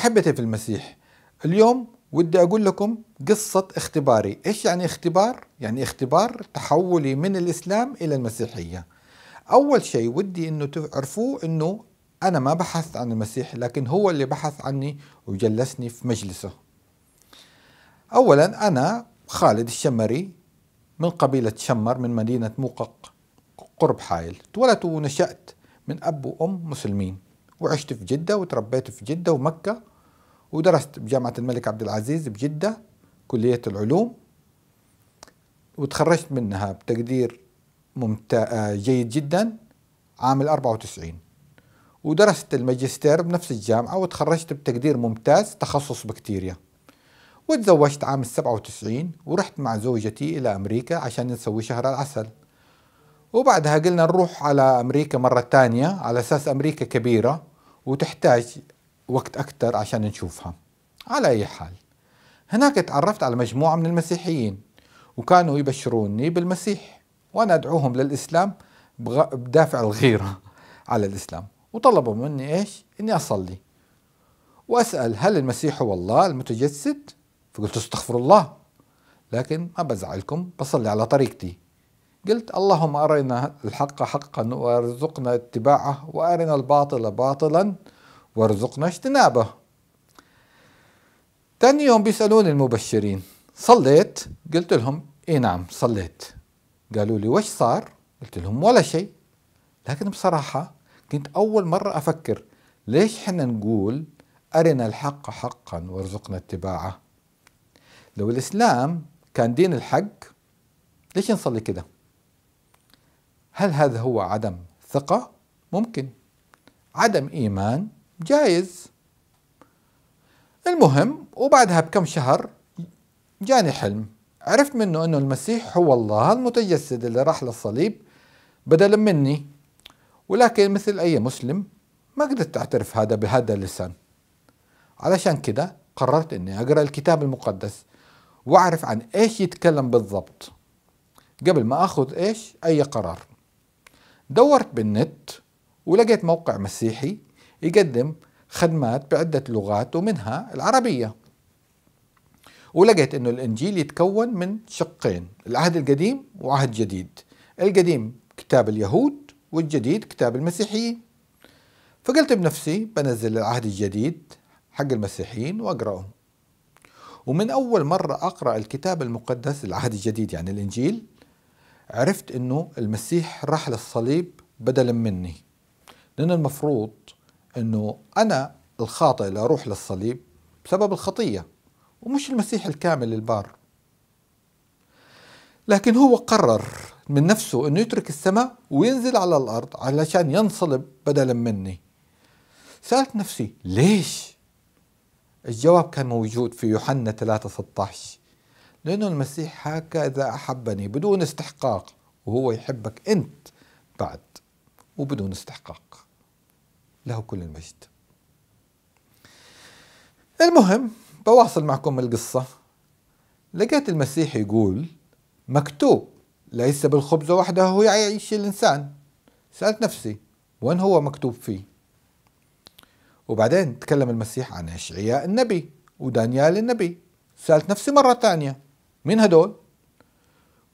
أحبتي في المسيح اليوم ودي أقول لكم قصة اختباري إيش يعني اختبار؟ يعني اختبار تحولي من الإسلام إلى المسيحية أول شيء ودي أنه تعرفوه أنه أنا ما بحثت عن المسيح لكن هو اللي بحث عني وجلسني في مجلسه أولا أنا خالد الشمري من قبيلة شمر من مدينة موقق قرب حائل تولدت ونشأت من أب وأم مسلمين وعشت في جدة وتربيت في جدة ومكة ودرست بجامعة الملك عبد العزيز بجدة كلية العلوم وتخرجت منها بتقدير ممتاز آه، جيد جدا عام ال 94 ودرست الماجستير بنفس الجامعة وتخرجت بتقدير ممتاز تخصص بكتيريا وتزوجت عام ال 97 ورحت مع زوجتي إلى أمريكا عشان نسوي شهر العسل وبعدها قلنا نروح على أمريكا مرة تانية على أساس أمريكا كبيرة وتحتاج وقت أكثر عشان نشوفها على أي حال هناك تعرفت على مجموعة من المسيحيين وكانوا يبشروني بالمسيح وأنا أدعوهم للإسلام بدافع الغيرة على الإسلام وطلبوا مني إيش إني أصلي وأسأل هل المسيح هو الله المتجسد فقلت استغفر الله لكن ما بزعلكم بصلي على طريقتي قلت اللهم أرنا الحق حقا وارزقنا اتباعه وأرنا الباطل باطلا وارزقنا اجتنابه تاني يوم بيسألوني المبشرين صليت قلت لهم اي نعم صليت قالوا لي وش صار قلت لهم ولا شيء لكن بصراحة كنت أول مرة أفكر ليش حنا نقول أرنا الحق حقا وارزقنا اتباعه لو الإسلام كان دين الحق ليش نصلي كده هل هذا هو عدم ثقة ممكن عدم إيمان جايز المهم وبعدها بكم شهر جاني حلم عرفت منه انه المسيح هو الله المتجسد اللي راح للصليب بدلا مني ولكن مثل اي مسلم ما قدرت اعترف هذا بهذا اللسان علشان كده قررت اني اقرا الكتاب المقدس واعرف عن ايش يتكلم بالضبط قبل ما اخذ ايش اي قرار دورت بالنت ولقيت موقع مسيحي يقدم خدمات بعدة لغات ومنها العربية ولقيت أنه الإنجيل يتكون من شقين العهد القديم وعهد جديد القديم كتاب اليهود والجديد كتاب المسيحيين فقلت بنفسي بنزل العهد الجديد حق المسيحيين وأقرأه ومن أول مرة أقرأ الكتاب المقدس العهد الجديد يعني الإنجيل عرفت أنه المسيح راح للصليب بدلا مني لأن المفروض انه انا الخاطئ اللي اروح للصليب بسبب الخطيه ومش المسيح الكامل البار لكن هو قرر من نفسه انه يترك السماء وينزل على الارض علشان ينصلب بدلا مني سالت نفسي ليش الجواب كان موجود في يوحنا 3 16 لأنه المسيح هكذا أحبني بدون استحقاق وهو يحبك أنت بعد وبدون استحقاق له كل المجد المهم بواصل معكم القصة لقيت المسيح يقول مكتوب ليس بالخبز وحده هو يعيش الإنسان سألت نفسي وين هو مكتوب فيه وبعدين تكلم المسيح عن أشعياء النبي ودانيال النبي سألت نفسي مرة ثانية مين هدول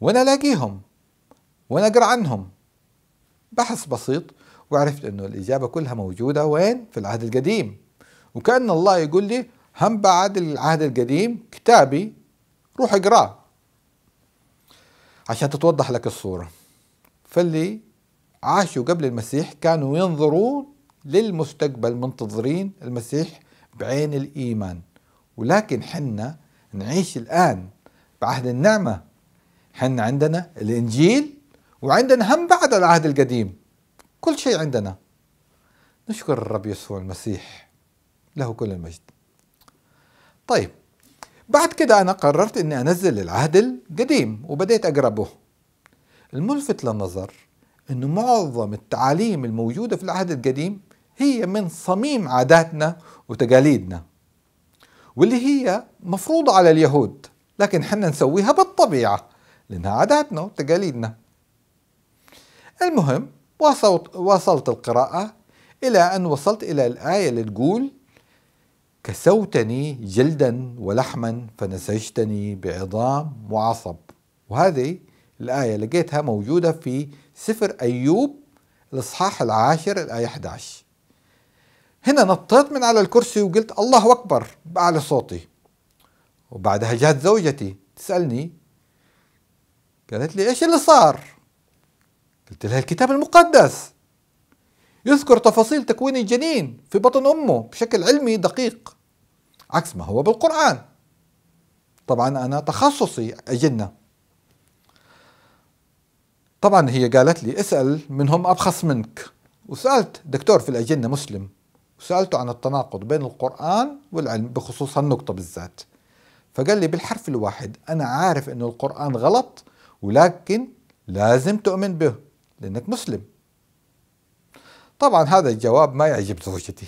وين ألاقيهم وين أقرأ عنهم بحث بسيط وعرفت انه الاجابه كلها موجوده وين؟ في العهد القديم وكان الله يقول لي هم بعد العهد القديم كتابي روح اقراه عشان تتوضح لك الصوره فاللي عاشوا قبل المسيح كانوا ينظرون للمستقبل منتظرين المسيح بعين الايمان ولكن حنا نعيش الان بعهد النعمه حنا عندنا الانجيل وعندنا هم بعد العهد القديم كل شيء عندنا نشكر الرب يسوع المسيح له كل المجد طيب بعد كده أنا قررت أني أنزل العهد القديم وبدأت اقربه الملفت للنظر أنه معظم التعاليم الموجودة في العهد القديم هي من صميم عاداتنا وتقاليدنا واللي هي مفروضة على اليهود لكن حنا نسويها بالطبيعة لأنها عاداتنا وتقاليدنا المهم وصلت, وصلت القراءة إلى أن وصلت إلى الآية اللي تقول كسوتني جلدا ولحما فنسجتني بعظام وعصب وهذه الآية لقيتها موجودة في سفر أيوب الإصحاح العاشر الآية 11 هنا نطيت من على الكرسي وقلت الله أكبر بأعلى صوتي وبعدها جات زوجتي تسألني قالت لي إيش اللي صار قلت لها الكتاب المقدس يذكر تفاصيل تكوين الجنين في بطن امه بشكل علمي دقيق عكس ما هو بالقران طبعا انا تخصصي اجنه طبعا هي قالت لي اسال منهم ابخص منك وسالت دكتور في الاجنه مسلم وسالته عن التناقض بين القران والعلم بخصوص هالنقطه بالذات فقال لي بالحرف الواحد انا عارف انه القران غلط ولكن لازم تؤمن به لأنك مسلم طبعا هذا الجواب ما يعجب زوجتي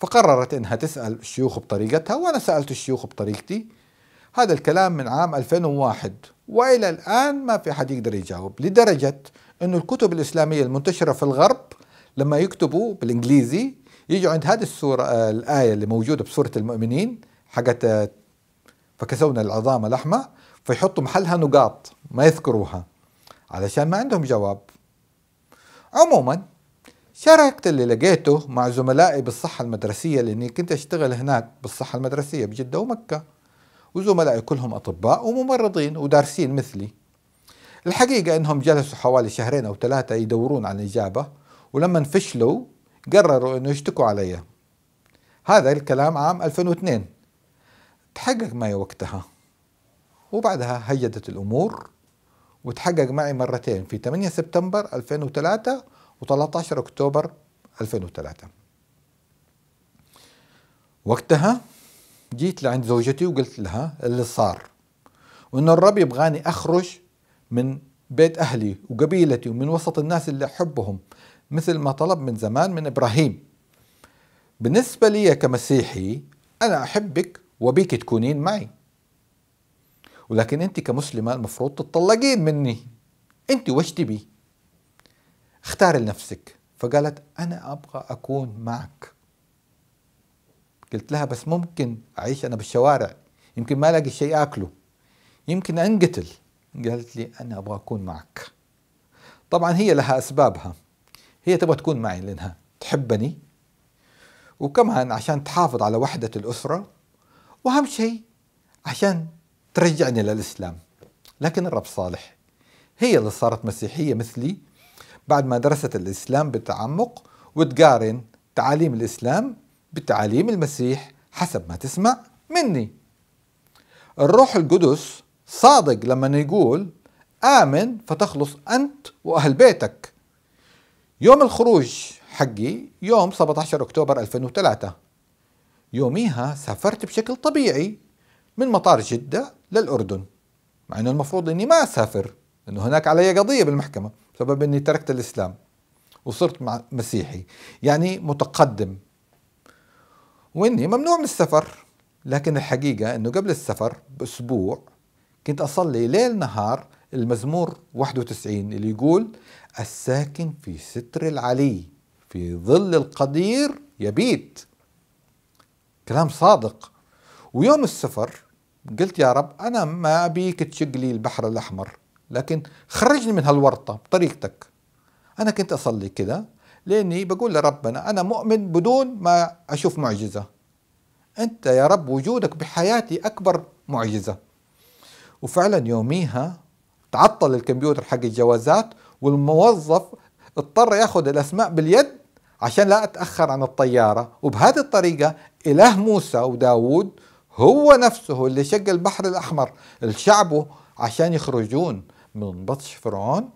فقررت انها تسأل الشيوخ بطريقتها وانا سألت الشيوخ بطريقتي هذا الكلام من عام 2001 والى الان ما في حد يقدر يجاوب لدرجة انه الكتب الاسلامية المنتشرة في الغرب لما يكتبوا بالانجليزي يجوا عند هذه السورة الآية اللي موجودة بسورة المؤمنين حقت فكسونا العظام اللحمة فيحطوا محلها نقاط ما يذكروها علشان ما عندهم جواب عموما شاركت اللي لقيته مع زملائي بالصحة المدرسية لأني كنت أشتغل هناك بالصحة المدرسية بجدة ومكة وزملائي كلهم أطباء وممرضين ودارسين مثلي الحقيقة أنهم جلسوا حوالي شهرين أو ثلاثة يدورون عن إجابة ولما فشلوا قرروا أنه يشتكوا علي هذا الكلام عام 2002 تحقق معي وقتها وبعدها هيدت الأمور وتحقق معي مرتين في 8 سبتمبر 2003 و13 أكتوبر 2003 وقتها جيت لعند زوجتي وقلت لها اللي صار وإنه الرب يبغاني أخرج من بيت أهلي وقبيلتي ومن وسط الناس اللي أحبهم مثل ما طلب من زمان من إبراهيم بالنسبة لي كمسيحي أنا أحبك وبيك تكونين معي ولكن انت كمسلمه المفروض تتطلقين مني انت وش تبي اختاري لنفسك فقالت انا ابغى اكون معك قلت لها بس ممكن اعيش انا بالشوارع يمكن ما الاقي شيء اكله يمكن انقتل قالت لي انا ابغى اكون معك طبعا هي لها اسبابها هي تبغى تكون معي لانها تحبني وكمان عشان تحافظ على وحده الاسره واهم شيء عشان ترجعني للإسلام لكن الرب صالح هي اللي صارت مسيحية مثلي بعد ما درست الإسلام بتعمق وتقارن تعاليم الإسلام بتعاليم المسيح حسب ما تسمع مني الروح القدس صادق لما يقول آمن فتخلص أنت وأهل بيتك يوم الخروج حقي يوم 17 أكتوبر 2003 يوميها سافرت بشكل طبيعي من مطار جدة للأردن مع أنه المفروض أني ما أسافر لأنه هناك علي قضية بالمحكمة بسبب أني تركت الإسلام وصرت مع مسيحي يعني متقدم وإني ممنوع من السفر لكن الحقيقة أنه قبل السفر بأسبوع كنت أصلي ليل نهار المزمور 91 اللي يقول الساكن في ستر العلي في ظل القدير يبيت كلام صادق ويوم السفر قلت يا رب أنا ما أبيك تشق لي البحر الأحمر لكن خرجني من هالورطة بطريقتك أنا كنت أصلي كذا لأني بقول لربنا أنا مؤمن بدون ما أشوف معجزة أنت يا رب وجودك بحياتي أكبر معجزة وفعلا يوميها تعطل الكمبيوتر حق الجوازات والموظف اضطر ياخذ الاسماء باليد عشان لا اتاخر عن الطياره وبهذه الطريقه اله موسى وداوود هو نفسه اللي شق البحر الأحمر لشعبه عشان يخرجون من بطش فرعون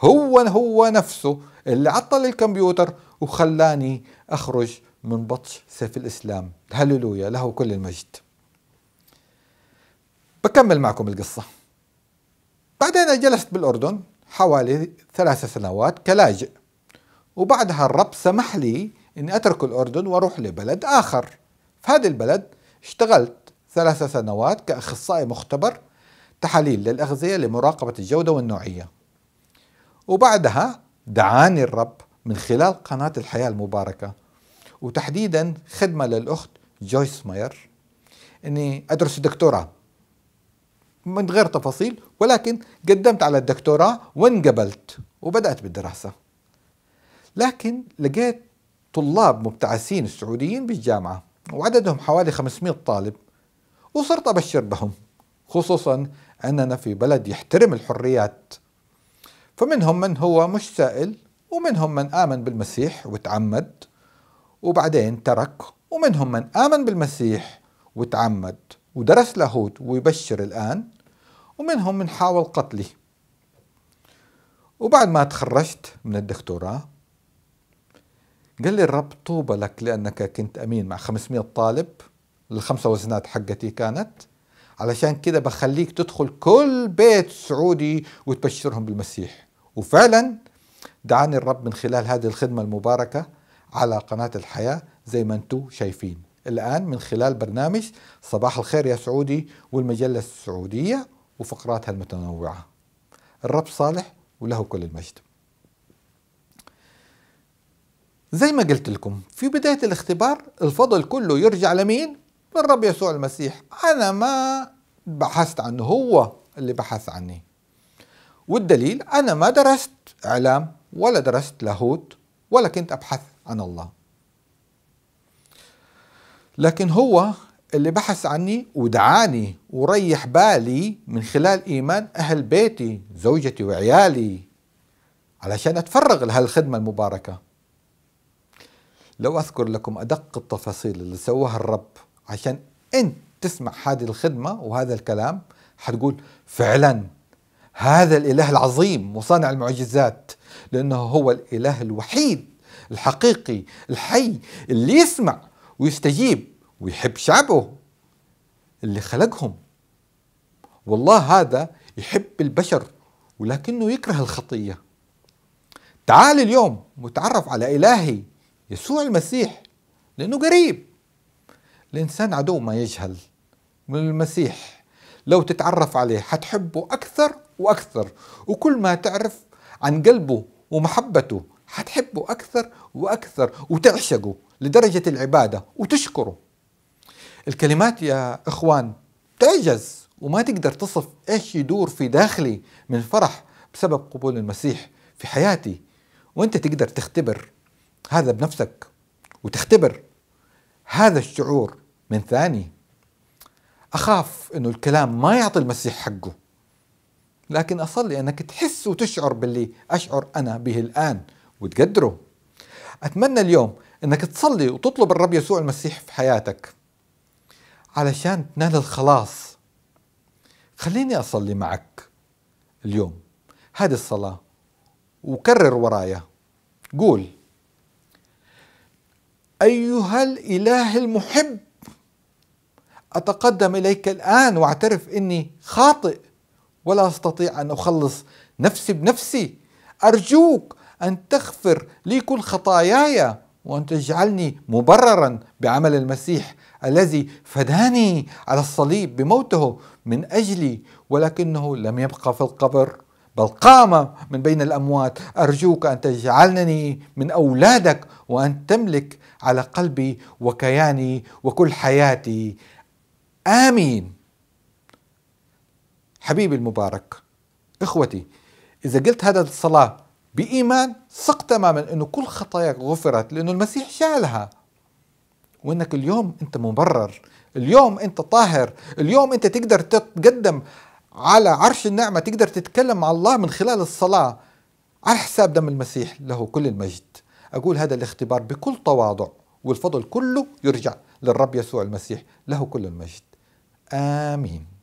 هو هو نفسه اللي عطل الكمبيوتر وخلاني أخرج من بطش سيف الإسلام هللويا له كل المجد بكمل معكم القصة بعدين جلست بالأردن حوالي ثلاث سنوات كلاجئ وبعدها الرب سمح لي أني أترك الأردن وأروح لبلد آخر في هذا البلد اشتغلت ثلاث سنوات كأخصائي مختبر تحاليل للأغذية لمراقبة الجودة والنوعية وبعدها دعاني الرب من خلال قناة الحياة المباركة وتحديدا خدمة للأخت جويس ماير أني أدرس الدكتوراه من غير تفاصيل ولكن قدمت على الدكتوراه وانقبلت وبدأت بالدراسة لكن لقيت طلاب مبتعثين السعوديين بالجامعة وعددهم حوالي 500 طالب وصرت أبشر بهم خصوصا أننا في بلد يحترم الحريات فمنهم من هو مش سائل ومنهم من آمن بالمسيح وتعمد وبعدين ترك ومنهم من آمن بالمسيح وتعمد ودرس لاهوت ويبشر الآن ومنهم من حاول قتلي وبعد ما تخرجت من الدكتوراه قال لي الرب طوبى لك لأنك كنت أمين مع 500 طالب الخمسة وزنات حقتي كانت علشان كده بخليك تدخل كل بيت سعودي وتبشرهم بالمسيح وفعلا دعاني الرب من خلال هذه الخدمة المباركة على قناة الحياة زي ما انتم شايفين الآن من خلال برنامج صباح الخير يا سعودي والمجلة السعودية وفقراتها المتنوعة الرب صالح وله كل المجد زي ما قلت لكم في بداية الاختبار الفضل كله يرجع لمين؟ للرب يسوع المسيح أنا ما بحثت عنه هو اللي بحث عني والدليل أنا ما درست إعلام ولا درست لاهوت ولا كنت أبحث عن الله لكن هو اللي بحث عني ودعاني وريح بالي من خلال إيمان أهل بيتي زوجتي وعيالي علشان أتفرغ لهالخدمة المباركة لو أذكر لكم أدق التفاصيل اللي سواها الرب عشان أنت تسمع هذه الخدمة وهذا الكلام حتقول فعلا هذا الإله العظيم وصانع المعجزات لأنه هو الإله الوحيد الحقيقي الحي اللي يسمع ويستجيب ويحب شعبه اللي خلقهم والله هذا يحب البشر ولكنه يكره الخطية تعال اليوم وتعرف على إلهي يسوع المسيح لأنه قريب الإنسان عدو ما يجهل من المسيح لو تتعرف عليه حتحبه أكثر وأكثر وكل ما تعرف عن قلبه ومحبته حتحبه أكثر وأكثر وتعشقه لدرجة العبادة وتشكره الكلمات يا إخوان تعجز وما تقدر تصف إيش يدور في داخلي من فرح بسبب قبول المسيح في حياتي وانت تقدر تختبر هذا بنفسك وتختبر هذا الشعور من ثاني أخاف أنه الكلام ما يعطي المسيح حقه لكن أصلي أنك تحس وتشعر باللي أشعر أنا به الآن وتقدره أتمنى اليوم أنك تصلي وتطلب الرب يسوع المسيح في حياتك علشان تنال الخلاص خليني أصلي معك اليوم هذه الصلاة وكرر ورايا قول أيها الإله المحب أتقدم إليك الآن وأعترف إني خاطئ ولا أستطيع أن أخلص نفسي بنفسي أرجوك أن تغفر لي كل خطاياي وأن تجعلني مبررا بعمل المسيح الذي فداني على الصليب بموته من أجلي ولكنه لم يبقى في القبر بل قام من بين الأموات أرجوك أن تجعلني من أولادك وأن تملك على قلبي وكياني وكل حياتي آمين حبيبي المبارك إخوتي إذا قلت هذا الصلاة بإيمان ثق تماما أنه كل خطاياك غفرت لأنه المسيح شالها وأنك اليوم أنت مبرر اليوم أنت طاهر اليوم أنت تقدر تتقدم على عرش النعمة تقدر تتكلم مع الله من خلال الصلاة على حساب دم المسيح له كل المجد أقول هذا الاختبار بكل تواضع والفضل كله يرجع للرب يسوع المسيح له كل المجد آمين